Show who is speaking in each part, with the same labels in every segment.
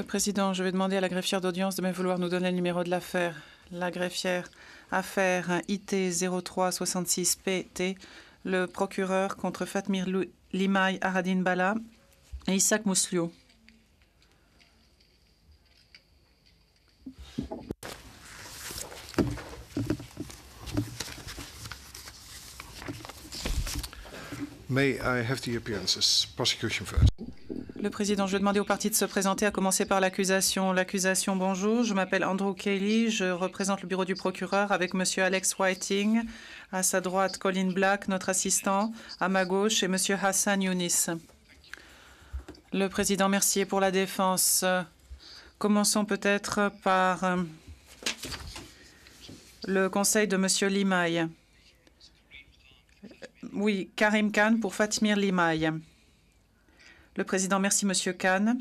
Speaker 1: Le euh, président, je vais demander à la greffière d'audience de me vouloir nous donner le numéro de l'affaire. La greffière, affaire IT 0366 PT, le procureur contre Fatmir Limay Aradine Bala et Isaac mouslio
Speaker 2: May I have the appearances? Prosecution first.
Speaker 1: Le Président, je vais demander aux parties de se présenter, à commencer par l'accusation. L'accusation, bonjour, je m'appelle Andrew Kelly, je représente le bureau du procureur avec Monsieur Alex Whiting, à sa droite Colin Black, notre assistant, à ma gauche, et M. Hassan Younis. Le Président, merci pour la défense. Commençons peut-être par euh, le conseil de Monsieur Limaï. Oui, Karim Khan pour Fatmir Limaï. Le président, merci Monsieur Kahn.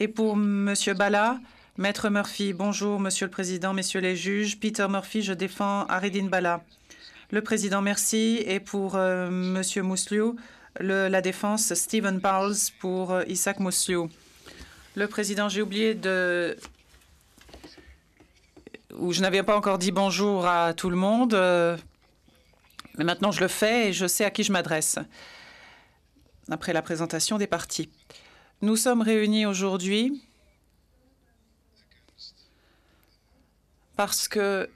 Speaker 1: Et pour Monsieur Bala, Maître Murphy, bonjour Monsieur le Président, Messieurs les juges. Peter Murphy, je défends Aridine Bala. Le Président, merci. Et pour euh, Monsieur Mousliou, la défense, Stephen Powles pour euh, Isaac Mousliou. Le Président, j'ai oublié de ou je n'avais pas encore dit bonjour à tout le monde. Euh, mais maintenant, je le fais et je sais à qui je m'adresse après la présentation des partis. Nous sommes réunis aujourd'hui parce que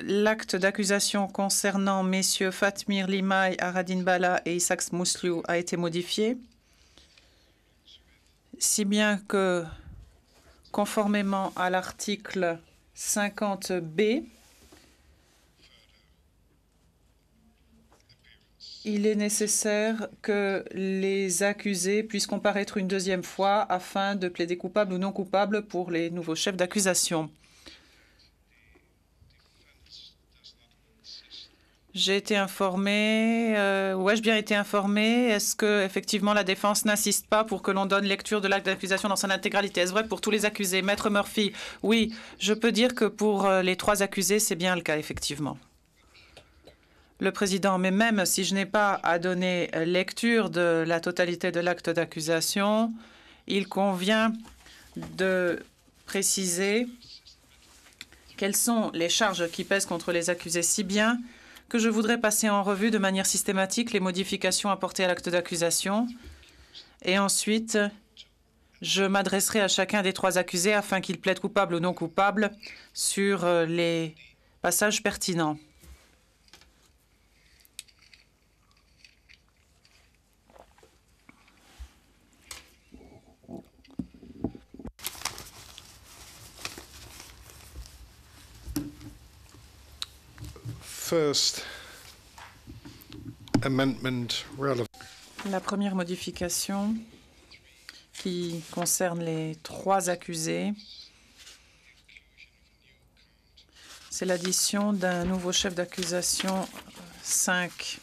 Speaker 1: l'acte d'accusation concernant messieurs Fatmir Limay, Aradin Bala et Isaac Mousliou a été modifié, si bien que, conformément à l'article 50B, il est nécessaire que les accusés puissent comparaître une deuxième fois afin de plaider coupable ou non coupable pour les nouveaux chefs d'accusation. J'ai été informé, euh, ouais, je bien été informé. Est-ce que effectivement la défense n'insiste pas pour que l'on donne lecture de l'acte d'accusation dans son intégralité Est-ce vrai pour tous les accusés Maître Murphy, oui, je peux dire que pour euh, les trois accusés, c'est bien le cas, effectivement le président, mais même si je n'ai pas à donner lecture de la totalité de l'acte d'accusation, il convient de préciser quelles sont les charges qui pèsent contre les accusés, si bien que je voudrais passer en revue de manière systématique les modifications apportées à l'acte d'accusation. Et ensuite, je m'adresserai à chacun des trois accusés afin qu'ils plaident coupable ou non coupable sur euh, les passages pertinents. La première modification qui concerne les trois accusés, c'est l'addition d'un nouveau chef d'accusation 5.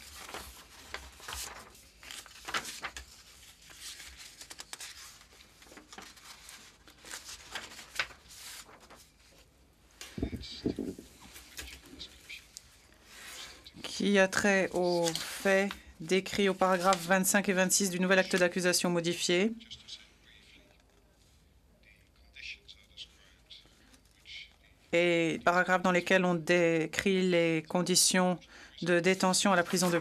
Speaker 1: y a trait aux faits décrits au paragraphe 25 et 26 du nouvel acte d'accusation modifié. Et paragraphe dans lesquels on décrit les conditions de détention à la prison de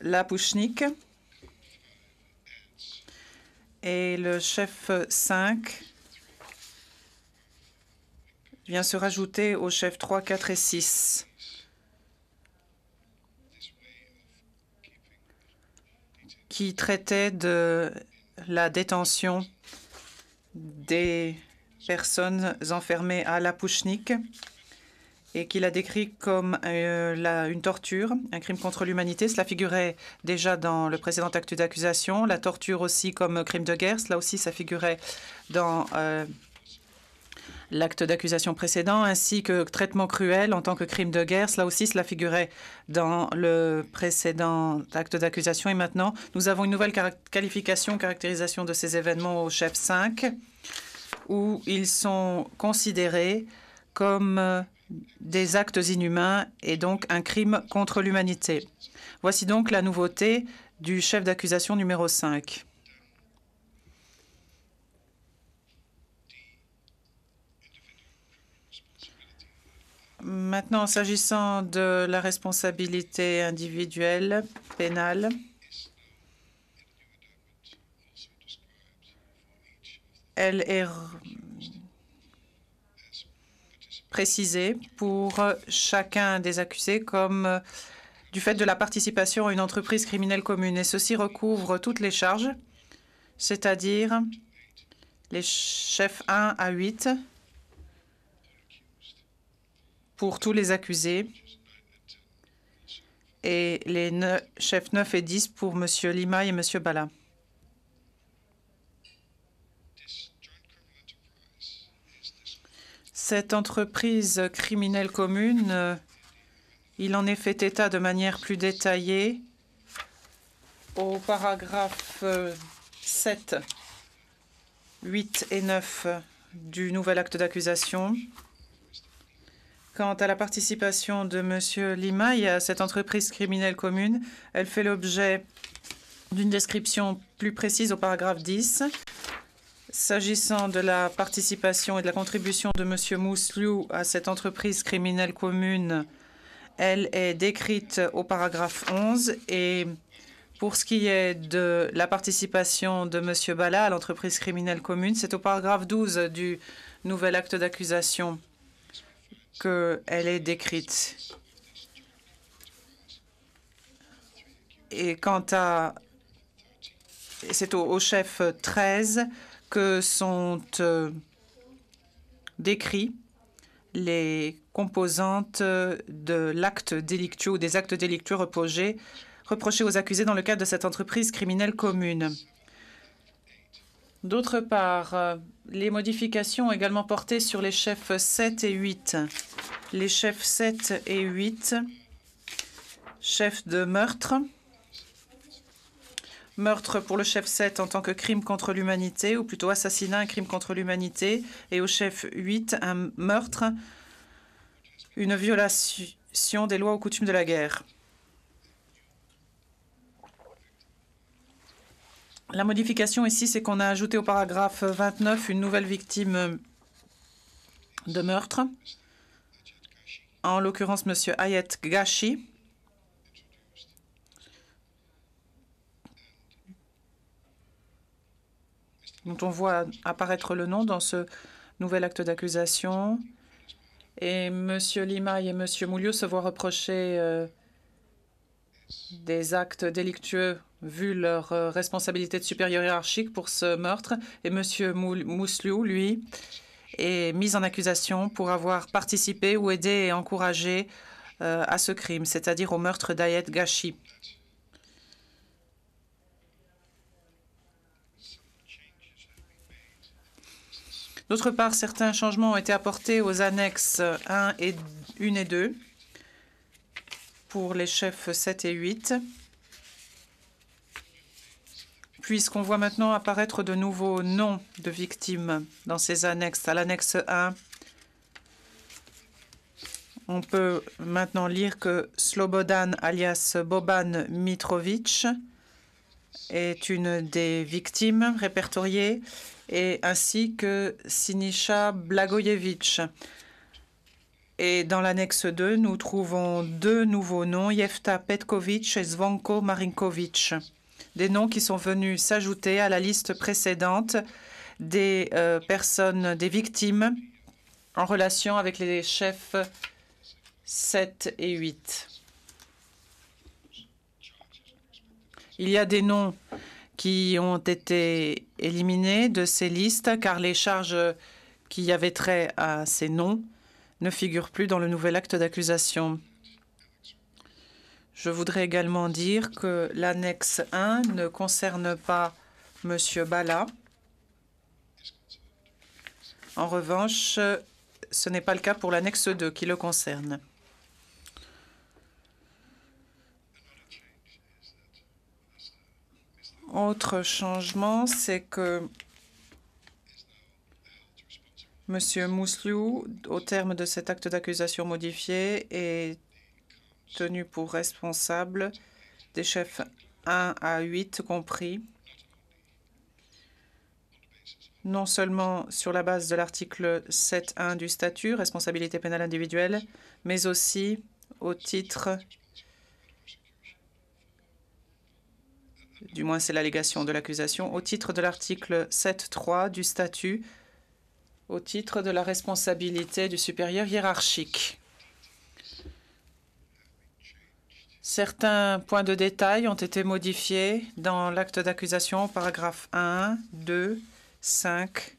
Speaker 1: Lapouchnik. Et le chef 5 vient se rajouter au chef 3, 4 et 6. qui traitait de la détention des personnes enfermées à la Pouchnik et qu'il a décrit comme euh, une torture, un crime contre l'humanité. Cela figurait déjà dans le précédent acte d'accusation. La torture aussi comme crime de guerre, cela aussi, ça figurait dans euh, l'acte d'accusation précédent, ainsi que traitement cruel en tant que crime de guerre. Cela aussi, cela figurait dans le précédent acte d'accusation. Et maintenant, nous avons une nouvelle qualification, caractérisation de ces événements au chef 5, où ils sont considérés comme euh, des actes inhumains et donc un crime contre l'humanité. Voici donc la nouveauté du chef d'accusation numéro 5. Maintenant, s'agissant de la responsabilité individuelle pénale, elle est précisée pour chacun des accusés comme euh, du fait de la participation à une entreprise criminelle commune. Et ceci recouvre toutes les charges, c'est-à-dire les chefs 1 à 8 pour tous les accusés et les ne chefs 9 et 10 pour M. Lima et M. Bala. Cette entreprise criminelle commune, euh, il en est fait état de manière plus détaillée au paragraphe 7, euh, 8 et 9 du nouvel acte d'accusation. Quant à la participation de M. Limaille à cette entreprise criminelle commune, elle fait l'objet d'une description plus précise au paragraphe 10. S'agissant de la participation et de la contribution de M. Mousliou à cette entreprise criminelle commune, elle est décrite au paragraphe 11 et pour ce qui est de la participation de M. Bala à l'entreprise criminelle commune, c'est au paragraphe 12 du nouvel acte d'accusation qu'elle est décrite. Et quant à... C'est au, chef 13 que sont euh, décrits les composantes de l'acte délictueux ou des actes délictueux reprochés aux accusés dans le cadre de cette entreprise criminelle commune. D'autre part, euh, les modifications ont également porté sur les chefs 7 et 8. Les chefs 7 et 8, chefs de meurtre, meurtre pour le chef 7 en tant que crime contre l'humanité, ou plutôt assassinat, un crime contre l'humanité, et au chef 8, un meurtre, une violation des lois ou coutumes de la guerre. La modification ici, c'est qu'on a ajouté au paragraphe 29 une nouvelle victime de meurtre, en l'occurrence M. Ayet Gashi, dont on voit apparaître le nom dans ce nouvel acte d'accusation. Et M. Limay et M. Mouliot se voient reprocher euh, des actes délictueux vu leur euh, responsabilité de supérieur hiérarchique pour ce meurtre. Et M. Mousliou, lui, est mis en accusation pour avoir participé ou aidé et encouragé euh, à ce crime, c'est-à-dire au meurtre d'Ayet Gashi. D'autre part, certains changements ont été apportés aux annexes 1 et 1 et 2 pour les chefs 7 et 8 puisqu'on voit maintenant apparaître de nouveaux noms de victimes dans ces annexes. À l'annexe 1, on peut maintenant lire que Slobodan, alias Boban Mitrovic, est une des victimes répertoriées, et ainsi que Sinisha Blagojevic. Et dans l'annexe 2, nous trouvons deux nouveaux noms, Yefta Petkovic et Zvonko Marinkovic des noms qui sont venus s'ajouter à la liste précédente des euh, personnes, des victimes en relation avec les chefs 7 et 8. Il y a des noms qui ont été éliminés de ces listes car les charges qui avaient trait à ces noms ne figurent plus dans le nouvel acte d'accusation. Je voudrais également dire que l'annexe 1 ne concerne pas M. Bala. En revanche, ce n'est pas le cas pour l'annexe 2 qui le concerne. Autre changement, c'est que M. Mousliou, au terme de cet acte d'accusation modifié, est tenu pour responsable des chefs 1 à 8 compris, non seulement sur la base de l'article 7.1 du statut, responsabilité pénale individuelle, mais aussi au titre, du moins c'est l'allégation de l'accusation, au titre de l'article 7.3 du statut, au titre de la responsabilité du supérieur hiérarchique. Certains points de détail ont été modifiés dans l'acte d'accusation, paragraphe 1, 2, 5.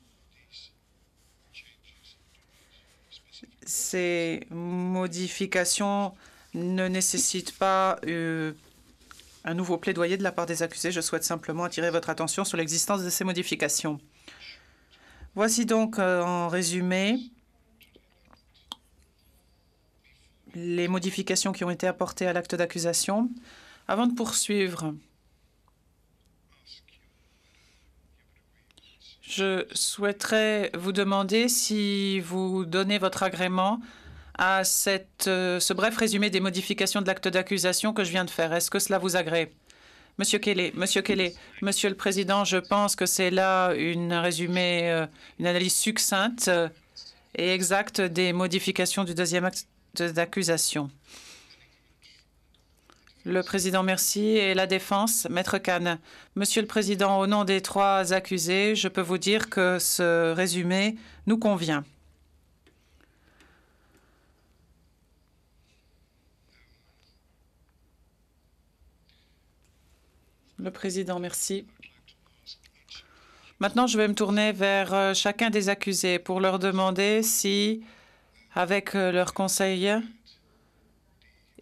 Speaker 1: Ces modifications ne nécessitent pas euh, un nouveau plaidoyer de la part des accusés. Je souhaite simplement attirer votre attention sur l'existence de ces modifications. Voici donc euh, en résumé les modifications qui ont été apportées à l'acte d'accusation. Avant de poursuivre, je souhaiterais vous demander si vous donnez votre agrément à euh, ce bref résumé des modifications de l'acte d'accusation que je viens de faire. Est-ce que cela vous agrée Monsieur Kelly, Monsieur Kelly, Monsieur le Président, je pense que c'est là une résumé, euh, une analyse succincte euh, et exacte des modifications du deuxième acte D'accusation. Le président, merci. Et la défense, Maître Kahn. Monsieur le Président, au nom des trois accusés, je peux vous dire que ce résumé nous convient. Le Président, merci. Maintenant, je vais me tourner vers euh, chacun des accusés pour leur demander si avec euh, leur conseil.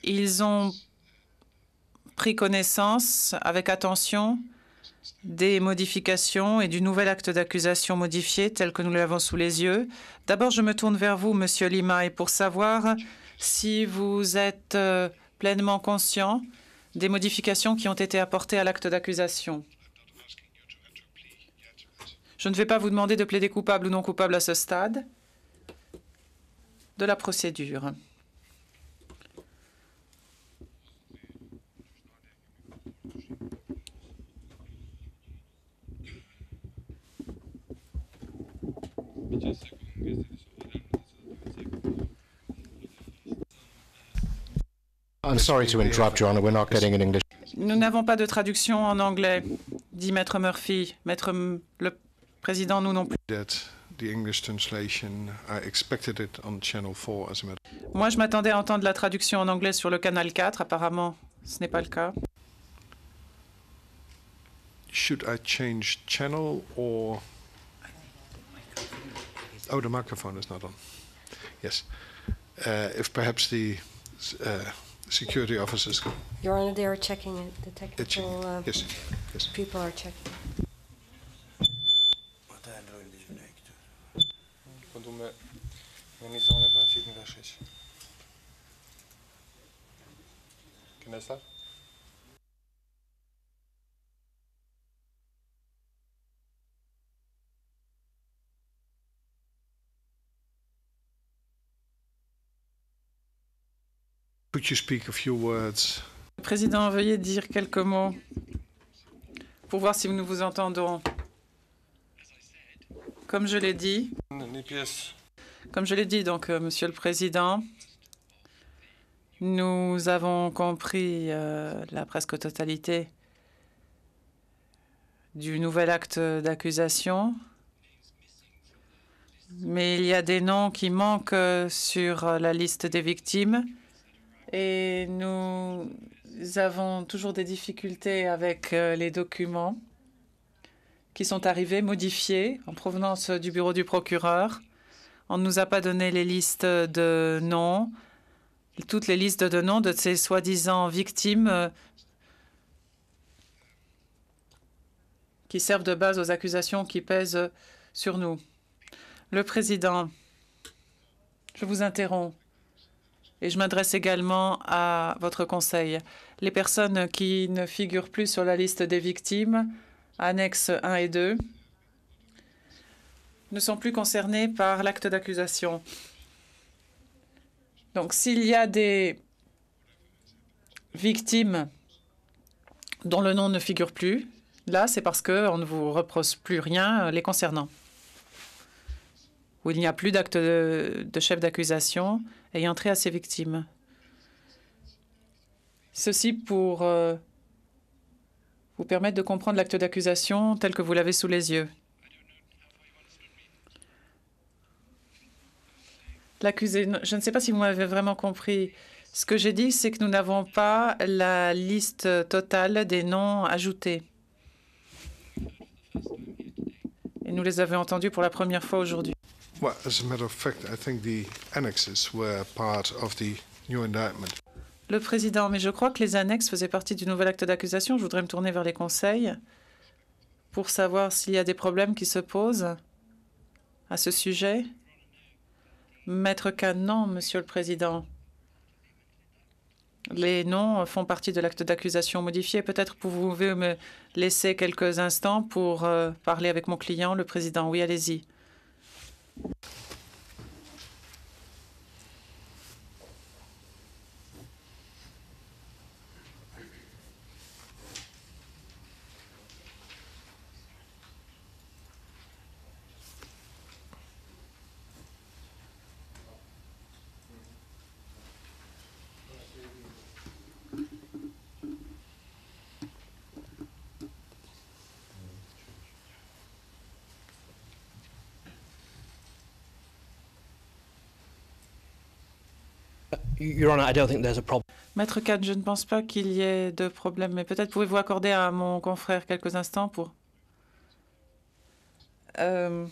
Speaker 1: Ils ont pris connaissance avec attention des modifications et du nouvel acte d'accusation modifié tel que nous l'avons sous les yeux. D'abord, je me tourne vers vous, Monsieur Lima, et pour savoir si vous êtes euh, pleinement conscient des modifications qui ont été apportées à l'acte d'accusation. Je ne vais pas vous demander de plaider coupable ou non coupable à ce stade de la procédure. Nous n'avons pas de traduction en anglais, dit Maître Murphy. Maître le Président, nous non plus
Speaker 2: the English translation. I expected it on Channel 4 as a matter.
Speaker 1: Moi, je m'attendais à entendre la traduction en anglais sur le canal 4. Apparemment, ce n'est pas le cas.
Speaker 2: Should I change channel or Oh, the microphone is not on. Yes. Uh, if perhaps the uh, security officers.
Speaker 3: Your Honor, they are checking it. The technical uh, yes.
Speaker 2: Yes. people are checking. message speak a few words?
Speaker 1: Président, veuillez dire quelques mots pour voir si nous vous entendons. Comme je l'ai dit, comme je l'ai dit donc, euh, Monsieur le Président, nous avons compris euh, la presque totalité du nouvel acte d'accusation, mais il y a des noms qui manquent sur la liste des victimes et nous avons toujours des difficultés avec euh, les documents qui sont arrivés modifiés en provenance du bureau du procureur. On ne nous a pas donné les listes de noms, toutes les listes de noms de ces soi-disant victimes euh, qui servent de base aux accusations qui pèsent euh, sur nous. Le président, je vous interromps et je m'adresse également à votre conseil. Les personnes qui ne figurent plus sur la liste des victimes, annexes 1 et 2, ne sont plus concernées par l'acte d'accusation. Donc s'il y a des victimes dont le nom ne figure plus, là, c'est parce qu'on ne vous reproche plus rien euh, les concernant. Où il n'y a plus d'acte de, chef d'accusation ayant trait à ces victimes. Ceci pour euh, vous permettre de comprendre l'acte d'accusation tel que vous l'avez sous les yeux. L'accusé, Je ne sais pas si vous m'avez vraiment compris. Ce que j'ai dit, c'est que nous n'avons pas la liste totale des noms ajoutés. Et nous les avons entendus pour la première fois aujourd'hui. Le président, mais je crois que les annexes faisaient partie du nouvel acte d'accusation. Je voudrais me tourner vers les conseils pour savoir s'il y a des problèmes qui se posent à ce sujet. Maître qu'un nom, Monsieur le Président. Les noms font partie de l'acte d'accusation modifié. Peut-être pouvez-vous me laisser quelques instants pour euh, parler avec mon client, le Président. Oui, allez-y. Maître Kahn, je ne pense pas qu'il y ait de problème, mais peut-être pouvez-vous accorder à mon confrère quelques instants pour... Euh...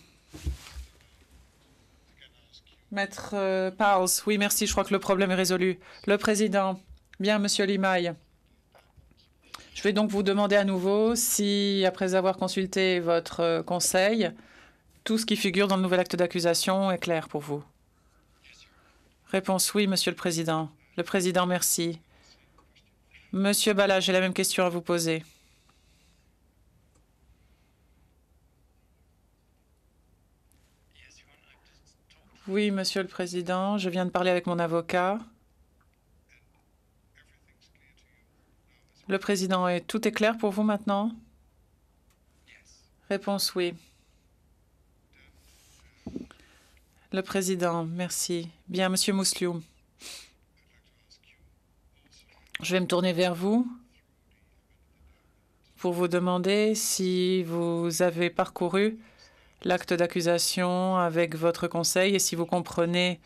Speaker 1: Maître euh, Pauls, oui, merci, je crois que le problème est résolu. Le président, bien, monsieur Limaille. Je vais donc vous demander à nouveau si, après avoir consulté votre euh, conseil, tout ce qui figure dans le nouvel acte d'accusation est clair pour vous. Réponse oui, Monsieur le Président. Le Président, merci. Monsieur Bala, j'ai la même question à vous poser. Oui, Monsieur le Président, je viens de parler avec mon avocat. Le Président, tout est clair pour vous maintenant Réponse oui. Le président, merci. Bien, Monsieur Mousliou, je vais me tourner vers vous pour vous demander si vous avez parcouru l'acte d'accusation avec votre conseil et si vous comprenez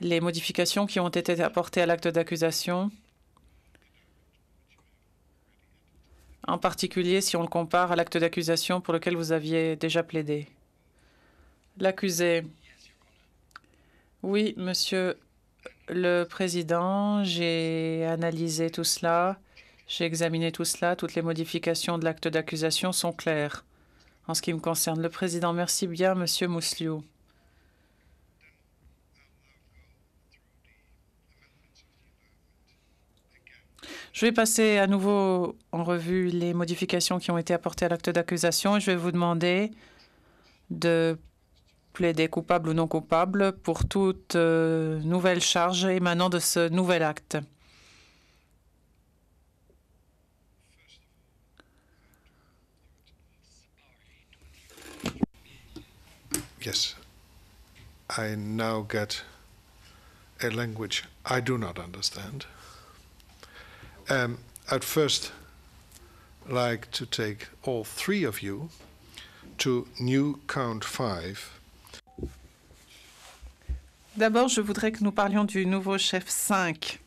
Speaker 1: les modifications qui ont été apportées à l'acte d'accusation, en particulier si on le compare à l'acte d'accusation pour lequel vous aviez déjà plaidé. L'accusé oui, Monsieur le Président, j'ai analysé tout cela, j'ai examiné tout cela. Toutes les modifications de l'acte d'accusation sont claires. En ce qui me concerne, le Président, merci bien, Monsieur Mousliou. Je vais passer à nouveau en revue les modifications qui ont été apportées à l'acte d'accusation et je vais vous demander de plaider coupable ou non coupable pour toute euh, nouvelle charge émanant de ce nouvel acte.
Speaker 2: Yes. I now get a language I do not understand. Um, I'd first like to take all three of you to New Count 5
Speaker 1: D'abord, je voudrais que nous parlions du nouveau chef 5.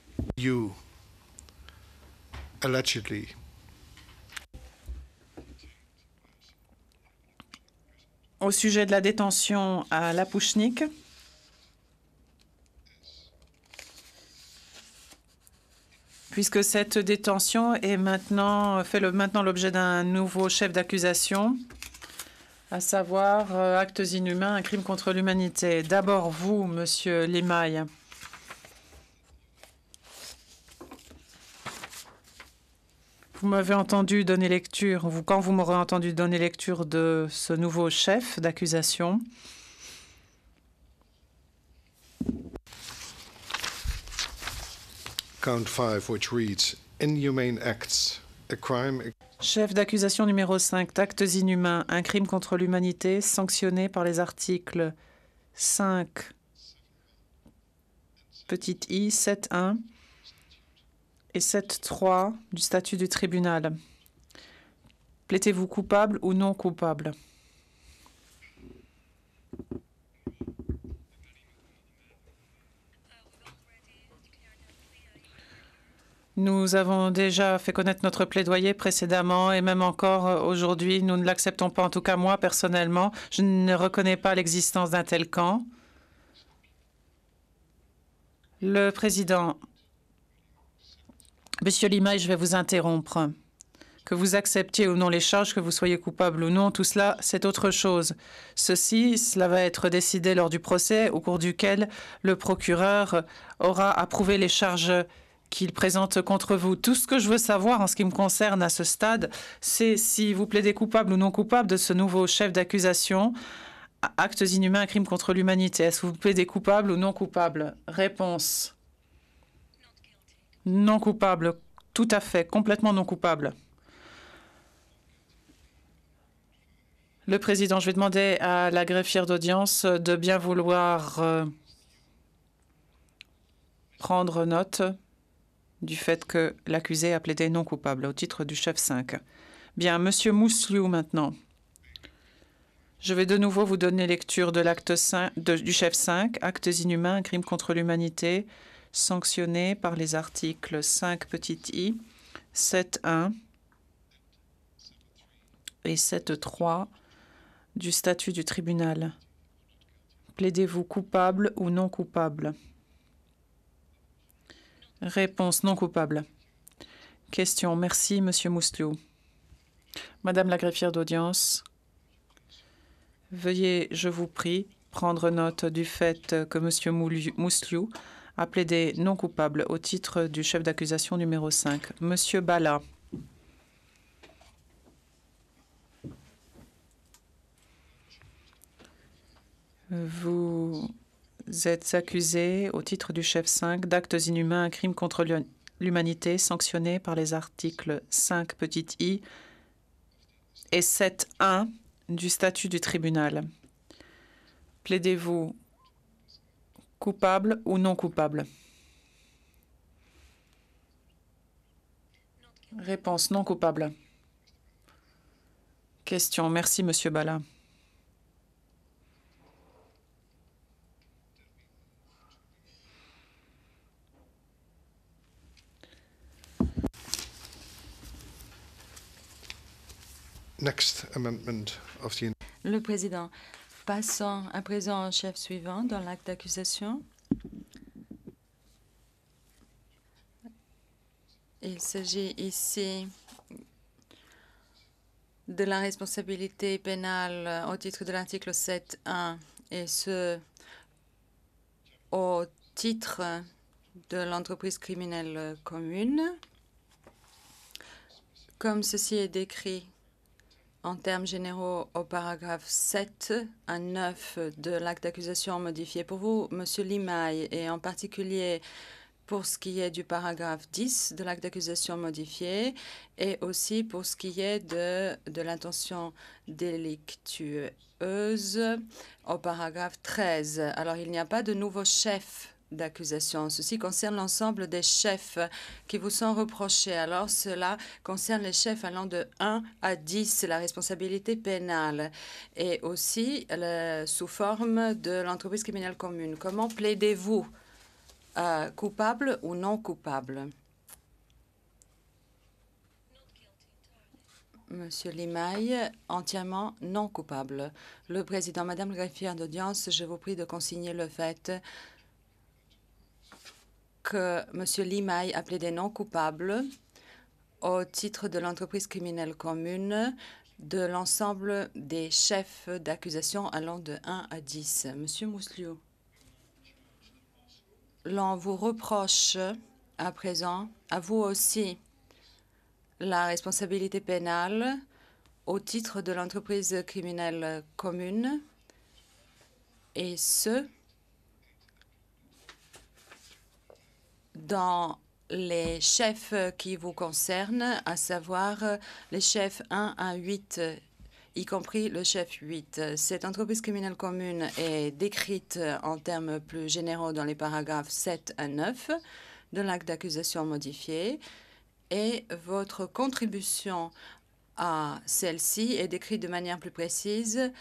Speaker 1: Au sujet de la détention à Lapouchnik, puisque cette détention est maintenant, fait maintenant l'objet d'un nouveau chef d'accusation à savoir euh, actes inhumains, un crime contre l'humanité. D'abord vous, Monsieur Lemaille. Vous m'avez entendu donner lecture, vous, quand vous m'aurez entendu donner lecture de ce nouveau chef d'accusation,
Speaker 2: Count 5, which reads Inhumane acts Chef
Speaker 1: d'accusation numéro 5 d'actes inhumains, un crime contre l'humanité sanctionné par les articles 5 petite i 7.1 et 7.3 du statut du tribunal. plaitez vous coupable ou non coupable Nous avons déjà fait connaître notre plaidoyer précédemment et même encore euh, aujourd'hui, nous ne l'acceptons pas. En tout cas, moi, personnellement, je ne reconnais pas l'existence d'un tel camp. Le président, Monsieur Lima, je vais vous interrompre. Que vous acceptiez ou non les charges, que vous soyez coupable ou non, tout cela, c'est autre chose. Ceci, cela va être décidé lors du procès au cours duquel le procureur aura approuvé les charges qu'il présente contre vous. Tout ce que je veux savoir en ce qui me concerne à ce stade, c'est si vous plaidez coupable ou non coupable de ce nouveau chef d'accusation, actes inhumains, crimes contre l'humanité. Est-ce que vous plaidez coupable ou non coupable Réponse. Non coupable, tout à fait, complètement non coupable. Le président, je vais demander à la greffière d'audience de bien vouloir euh, prendre note du fait que l'accusé a plaidé non coupable au titre du chef 5. Bien, Monsieur Mousliou maintenant. Je vais de nouveau vous donner lecture de l'acte du chef 5, actes inhumains, crimes contre l'humanité, sanctionnés par les articles 5 petit i, 7.1 et 7.3 du statut du tribunal. Plaidez-vous coupable ou non coupable Réponse non coupable. Question. Merci, Monsieur Mousliou. Madame la greffière d'audience, veuillez, je vous prie, prendre note du fait que Monsieur Mousliou a plaidé non coupable au titre du chef d'accusation numéro 5. Monsieur Bala. Vous vous êtes accusé, au titre du chef 5 d'actes inhumains, un crime contre l'humanité sanctionné par les articles 5 petit i et 7.1 du statut du tribunal. Plaidez-vous coupable ou non coupable Réponse non coupable. Question. Merci, Monsieur Bala.
Speaker 3: Le président. Passons à présent au chef suivant dans l'acte d'accusation. Il s'agit ici de la responsabilité pénale au titre de l'article 7.1 et ce au titre de l'entreprise criminelle commune. Comme ceci est décrit en termes généraux au paragraphe 7 à 9 de l'acte d'accusation modifié pour vous, Monsieur Limay, et en particulier pour ce qui est du paragraphe 10 de l'acte d'accusation modifié et aussi pour ce qui est de, de l'intention délictueuse au paragraphe 13. Alors, il n'y a pas de nouveau chef d'accusation. Ceci concerne l'ensemble des chefs qui vous sont reprochés. Alors cela concerne les chefs allant de 1 à 10, la responsabilité pénale et aussi sous forme de l'entreprise criminelle commune. Comment plaidez-vous euh, coupable ou non coupable Monsieur Limaille, entièrement non coupable. Le président, Madame greffière d'audience, je vous prie de consigner le fait que M. Limay appelait des non-coupables au titre de l'entreprise criminelle commune de l'ensemble des chefs d'accusation allant de 1 à 10. Monsieur Mousliou, l'on vous reproche à présent, à vous aussi, la responsabilité pénale au titre de l'entreprise criminelle commune, et ce, dans les chefs qui vous concernent, à savoir euh, les chefs 1 à 8 euh, y compris le chef 8. Cette entreprise criminelle commune est décrite euh, en termes plus généraux dans les paragraphes 7 à 9 de l'acte d'accusation modifié et votre contribution à celle-ci est décrite de manière plus précise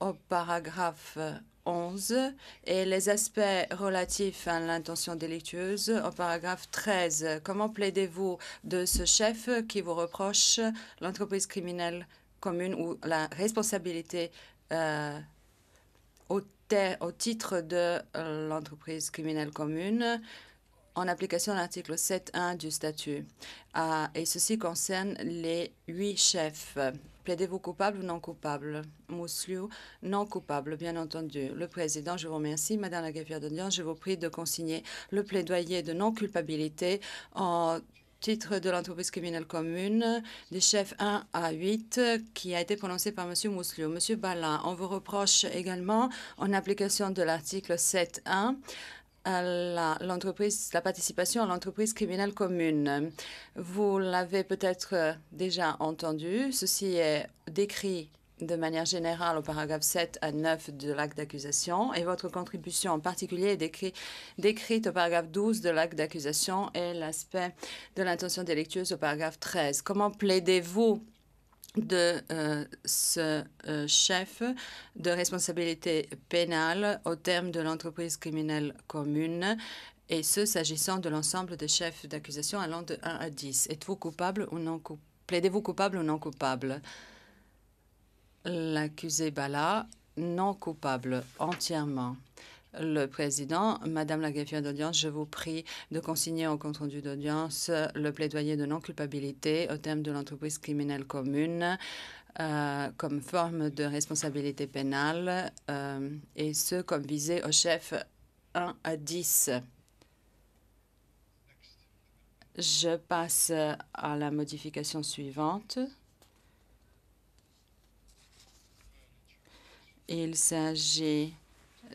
Speaker 3: au paragraphe 11 et les aspects relatifs à l'intention délictueuse au paragraphe 13. Comment plaidez-vous de ce chef qui vous reproche l'entreprise criminelle commune ou la responsabilité euh, au, titre de euh, l'entreprise criminelle commune en application de l'article 7.1 du statut. Ah, et ceci concerne les huit chefs. Plaidez-vous coupable ou non coupable Mousliou, non coupable, bien entendu. Le président, je vous remercie. Madame la de d'audience, je vous prie de consigner le plaidoyer de non-culpabilité en titre de l'entreprise criminelle commune des chefs 1 à 8 qui a été prononcé par M. Mousliou. Monsieur Ballin, on vous reproche également, en application de l'article 7.1, à l'entreprise, la, participation à l'entreprise criminelle commune. Vous l'avez peut-être euh, déjà entendu. Ceci est décrit de manière générale au paragraphe 7 à 9 de l'acte d'accusation et votre contribution en particulier est décrite au paragraphe 12 de l'acte d'accusation et l'aspect de l'intention délectueuse au paragraphe 13. Comment plaidez-vous de euh, ce euh, chef de responsabilité pénale au terme de l'entreprise criminelle commune, et ce, s'agissant de l'ensemble des chefs d'accusation allant de 1 à 10. Êtes-vous coupable ou non coupable Plaidez-vous coupable ou non coupable L'accusé Bala, non coupable, entièrement le président. Madame la greffière d'audience, je vous prie de consigner au compte rendu d'audience le plaidoyer de non-culpabilité au terme de l'entreprise criminelle commune euh, comme forme de responsabilité pénale euh, et ce comme visé au chef 1 à 10. Je passe à la modification suivante. Il s'agit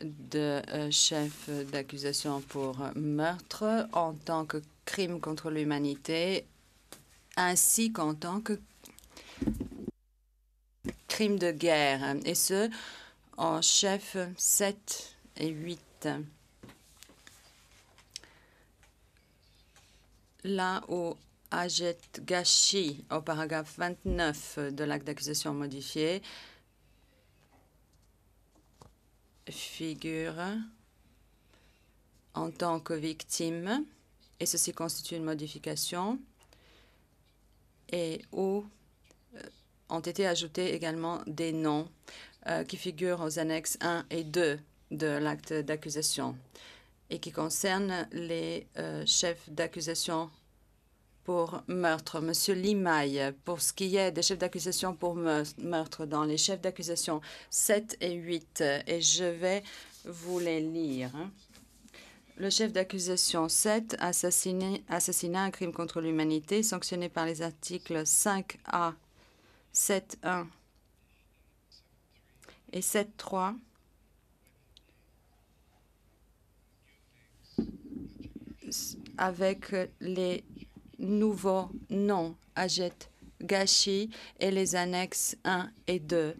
Speaker 3: de euh, chef d'accusation pour meurtre en tant que crime contre l'humanité, ainsi qu'en tant que crime de guerre, et ce, en chef 7 et 8. Là où Ajet Gashi, au paragraphe 29 de l'acte d'accusation modifié, figure en tant que victime et ceci constitue une modification, et où euh, ont été ajoutés également des noms euh, qui figurent aux annexes 1 et 2 de l'acte d'accusation et qui concernent les euh, chefs d'accusation pour meurtre, Monsieur Limaille, pour ce qui est des chefs d'accusation pour meurtre dans les chefs d'accusation 7 et 8, et je vais vous les lire. Hein. Le chef d'accusation 7, assassinat, un crime contre l'humanité, sanctionné par les articles 5A, 7.1 et 7.3 avec les nouveau nom jet gâchis et les annexes 1 et 2.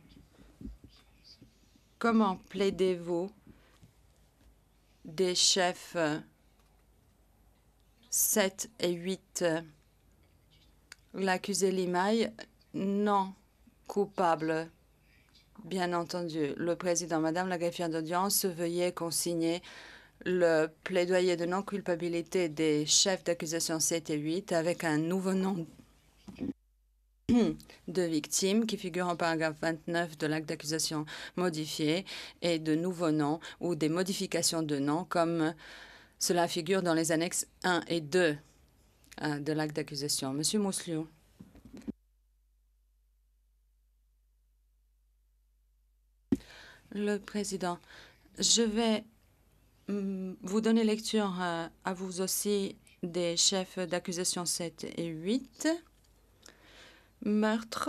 Speaker 3: Comment plaidez-vous des chefs 7 et 8 L'accusé Limaille, non coupable. Bien entendu, le président, Madame la greffière d'audience, veuillez consigner le plaidoyer de non-culpabilité des chefs d'accusation 7 et 8 avec un nouveau nom de victime qui figure en paragraphe 29 de l'acte d'accusation modifié et de nouveaux noms ou des modifications de noms comme cela figure dans les annexes 1 et 2 euh, de l'acte d'accusation. Monsieur Mousliou. Le président, je vais Hum, vous donner lecture euh, à, vous aussi des chefs d'accusation 7 et 8, meurtre,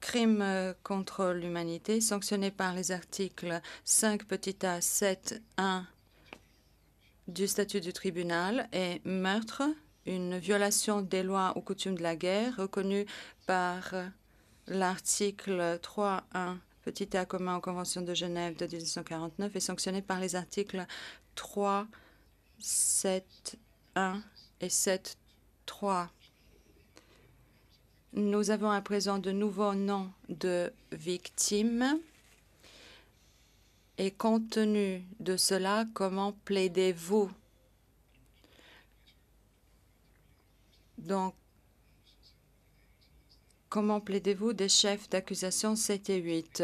Speaker 3: crime euh, contre l'humanité, sanctionné par les articles 5 petit a 7 1 du statut du tribunal, et meurtre, une violation des lois ou coutumes de la guerre reconnue par euh, l'article 3 1 petit A commun aux conventions de Genève de 1949 est sanctionné par les articles 3, 7, 1 et 7, 3. Nous avons à présent de nouveaux noms de victimes. Et compte tenu de cela, comment plaidez-vous Donc, Comment plaidez-vous des chefs d'accusation 7 et 8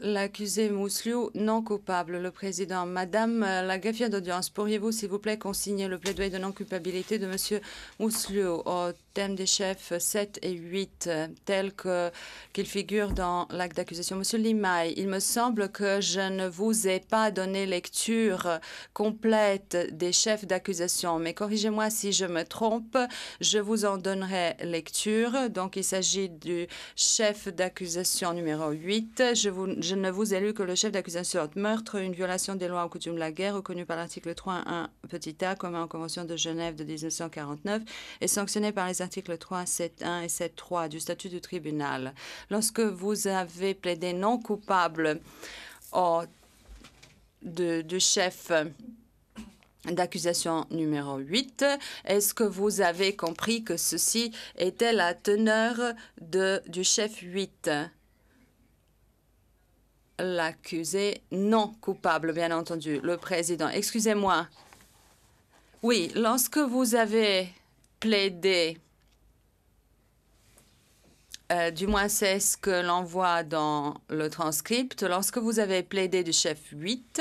Speaker 3: L'accusé mouslio non coupable. Le président, Madame euh, la greffière d'audience, pourriez-vous, s'il vous plaît, consigner le plaidoyer de non-culpabilité de Monsieur Mousliou oh, des chefs 7 et 8 euh, tels que figurent figure dans l'acte d'accusation. Monsieur Limay, il me semble que je ne vous ai pas donné lecture complète des chefs d'accusation, mais corrigez-moi si je me trompe, je vous en donnerai lecture. Donc il s'agit du chef d'accusation numéro 8. Je, vous, je ne vous ai lu que le chef d'accusation de meurtre, une violation des lois en coutumes de la guerre reconnue par l'article 3.1 petit a comme en Convention de Genève de 1949 et sanctionné par les 3, 7, 1 et 7, 3 du statut du tribunal. Lorsque vous avez plaidé non coupable au, oh, de, chef d'accusation numéro 8. Est-ce que vous avez compris que ceci était la teneur de, du chef 8 L'accusé non coupable, bien entendu. Le président, excusez-moi. Oui, lorsque vous avez plaidé euh, du moins c'est ce que l'on voit dans le transcript. Lorsque vous avez plaidé du chef 8,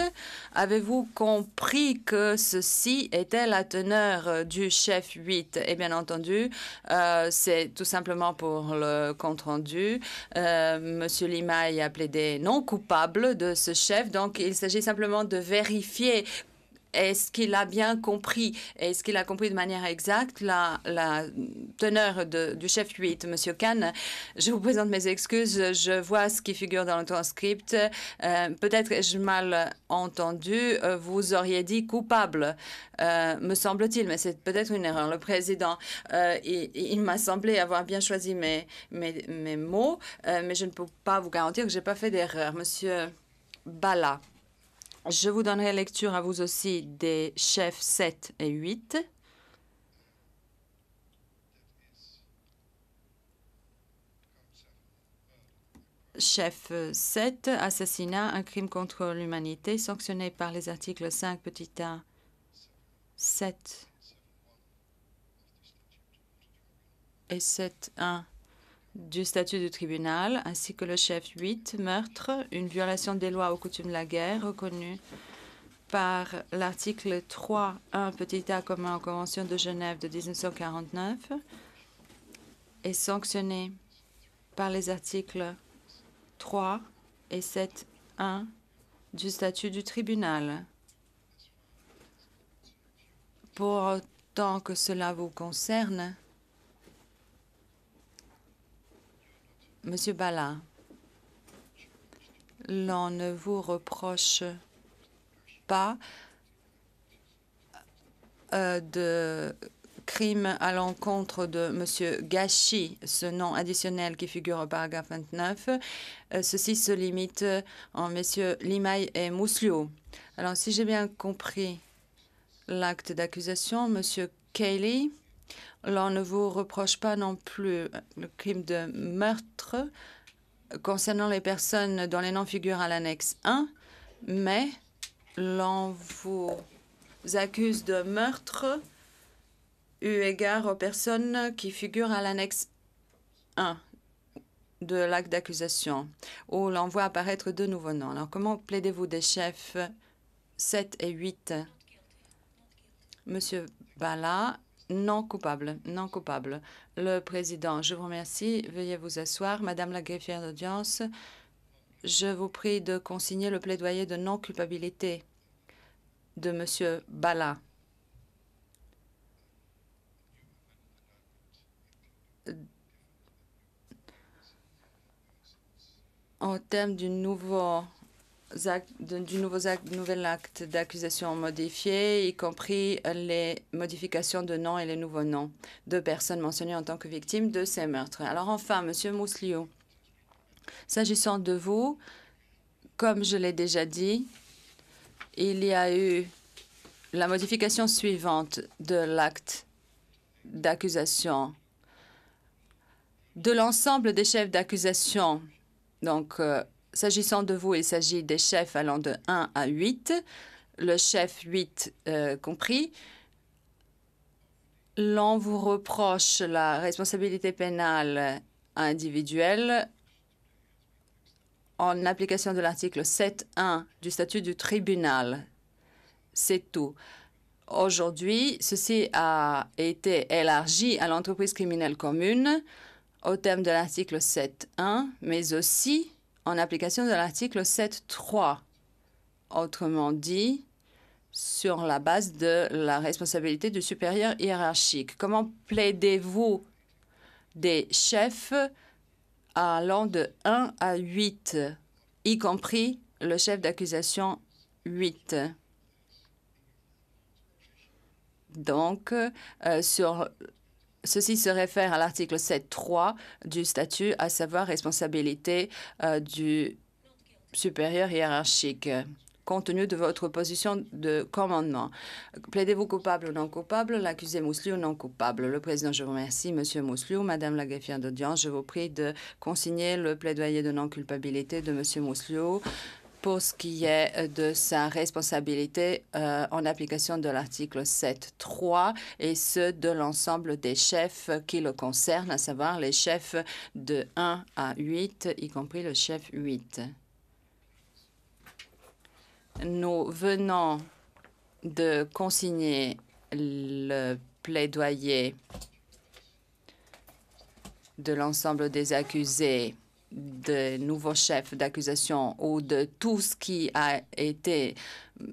Speaker 3: avez-vous compris que ceci était la teneur euh, du chef 8 Et bien entendu, euh, c'est tout simplement pour le compte-rendu. Euh, Monsieur Limaille a plaidé non coupable de ce chef, donc il s'agit simplement de vérifier est-ce qu'il a bien compris, est-ce qu'il a compris de manière exacte la, la teneur du chef 8, Monsieur Kahn Je vous présente mes excuses, je vois ce qui figure dans le transcript. Euh, peut-être ai-je mal entendu, euh, vous auriez dit coupable, euh, me semble-t-il, mais c'est peut-être une erreur. Le président, il, m'a semblé avoir bien choisi mes, mes, mots, mais je ne peux pas vous garantir que je n'ai pas fait d'erreur. Monsieur Bala. Je vous donnerai lecture à vous aussi des chefs 7 et 8. Chef 7, assassinat, un crime contre l'humanité, sanctionné par les articles 5 petit 1 7 et 7, 1 du statut du tribunal, ainsi que le chef 8, meurtre, une violation des lois aux coutumes de la guerre reconnue par l'article 3.1 petit a commun en Convention de Genève de 1949 et sanctionné par les articles 3 et 7.1 du statut du tribunal. Pour autant que cela vous concerne, Monsieur Bala, l'on ne vous reproche pas euh, de crimes à l'encontre de M. Gachi, ce nom additionnel qui figure au paragraphe 29. Euh, ceci se limite en M. Limay et mouslio Alors, si j'ai bien compris l'acte d'accusation, Monsieur Kelly... L'on ne vous reproche pas non plus le crime de meurtre concernant les personnes dont les noms figurent à l'annexe 1, mais l'on vous accuse de meurtre eu égard aux personnes qui figurent à l'annexe 1 de l'acte d'accusation, où l'on voit apparaître de nouveaux noms. Alors, comment plaidez-vous des chefs 7 et 8 Monsieur Bala non coupable, non coupable. Le président, je vous remercie. Veuillez vous asseoir. Madame la greffière d'audience, je vous prie de consigner le plaidoyer de non-culpabilité de Monsieur Bala. En termes du nouveau du nouveau nouvel acte d'accusation modifié, y compris les modifications de noms et les nouveaux noms de personnes mentionnées en tant que victimes de ces meurtres. Alors enfin, Monsieur Mousliou, s'agissant de vous, comme je l'ai déjà dit, il y a eu la modification suivante de l'acte d'accusation de l'ensemble des chefs d'accusation, donc euh, S'agissant de vous, il s'agit des chefs allant de 1 à 8, le chef 8 euh, compris. L'on vous reproche la responsabilité pénale individuelle en application de l'article 7.1 du statut du tribunal. C'est tout. Aujourd'hui, ceci a été élargi à l'entreprise criminelle commune au terme de l'article 7.1, mais aussi en application de l'article 7.3. Autrement dit, sur la base de la responsabilité du supérieur hiérarchique. Comment plaidez-vous des chefs allant de 1 à 8, y compris le chef d'accusation 8 Donc, euh, sur Ceci se réfère à l'article 7.3 du statut, à savoir responsabilité euh, du supérieur hiérarchique compte tenu de votre position de commandement. Plaidez-vous coupable ou non coupable, l'accusé ou non coupable. Le président, je vous remercie. Monsieur Moussliou, Madame la greffière d'audience, je vous prie de consigner le plaidoyer de non-culpabilité de Monsieur Moussliou pour ce qui est euh, de sa responsabilité euh, en application de l'article 7.3 et ceux de l'ensemble des chefs qui le concernent, à savoir les chefs de 1 à 8, y compris le chef 8. Nous venons de consigner le plaidoyer de l'ensemble des accusés de nouveaux chefs d'accusation ou de tout ce qui a été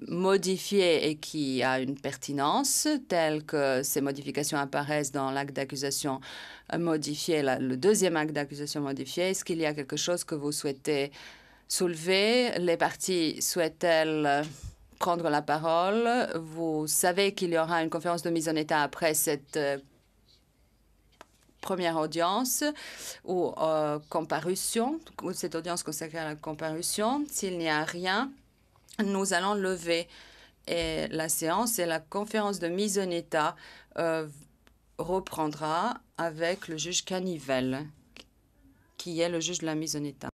Speaker 3: modifié et qui a une pertinence, telle que ces modifications apparaissent dans l'acte d'accusation modifié, le deuxième acte d'accusation modifié, est-ce qu'il y a quelque chose que vous souhaitez soulever Les parties souhaitent-elles prendre la parole Vous savez qu'il y aura une conférence de mise en état après cette euh, première audience ou euh, comparution, cette audience consacrée à la comparution, s'il n'y a rien, nous allons lever et la séance et la conférence de mise en état euh, reprendra avec le juge Canivelle, qui est le juge de la mise en état.